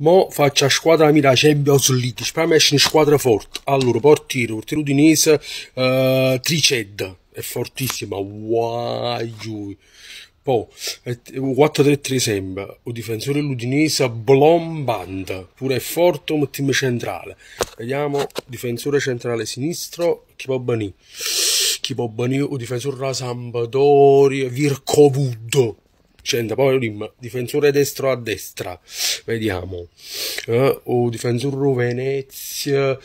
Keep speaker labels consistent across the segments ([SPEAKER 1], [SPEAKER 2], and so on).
[SPEAKER 1] Mo faccio a squadra mira Champions League, speriamo esce una squadra forte. Allora, portiere, portiere udinese, uh, Triced, è fortissima, guaiui. Poi, 4-3-3 sembra, un difensore l'udinese Blomband, pure è forte un team centrale. Vediamo, difensore centrale sinistro, chi può banire? Chi può banire? Un difensore la Sampdoria, Virkovud Centro, poi difensore destro a destra, vediamo, eh, o difensore Venezia,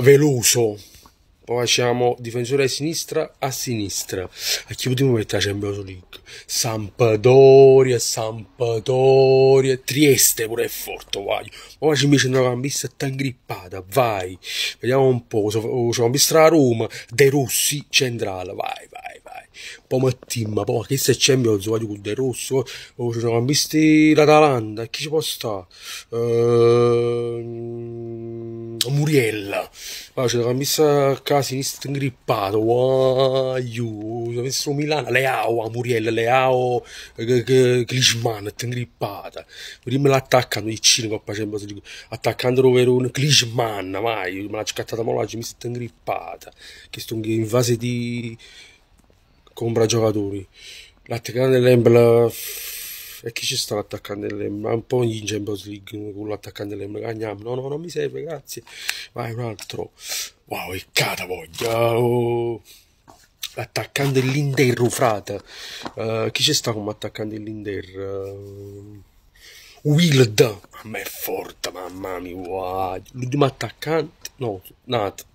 [SPEAKER 1] Veloso, poi facciamo difensore a sinistra a sinistra. A chi potremmo mettere la Champions League? Sampdoria, Sampdoria, Trieste pure è forte, vai. Ora ci invece una campista ingrippata, vai. Vediamo un po', oh, c'è una campista a Roma, De Rossi centrale, vai, Pomattina, po', che se c'è Champions, voglio con De rosso, o ci sono visti l'Atalanta, chi ci può stare? Ehm, Muriella, poi ci sono visti a sinistra ingrippato, aiuto, ci messo Milano, Leao, Muriella, Leao, Glisman, ingrippata, prima l'attaccano, i cinema, attaccando Verona, Glisman, mai, me l'ha scattata, ma l'ha messa ingrippata, che sto in fase di compra giocatori. L'attaccante dell'Embla eh, e chi ci sta l'attaccante dell'Embla? Ah, un po' in Champions League con l'attaccante dell'Embla cagniamo. No, no, non mi serve, grazie. Vai un altro. Wow, che cata voglia. Oh. L'attaccante dell'Inter, frate. Uh, eh, chi ci sta come attaccante dell'Inter? Uh, eh, Wild, mamma è forte, mamma mia, wow. l'ultimo attaccante, no, Nat,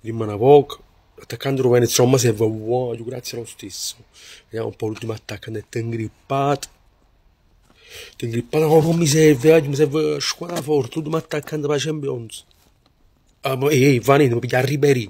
[SPEAKER 1] dimmi una poco, attaccando Rovene insomma serve un uomo grazie lo stesso vediamo un po' l'ultimo attacco del tengrippato tengrippato no, non mi serve oggi eh, mi serve squadra forte l'ultimo vai ser la Champions ah, ehi eh, Vanino piglia ribery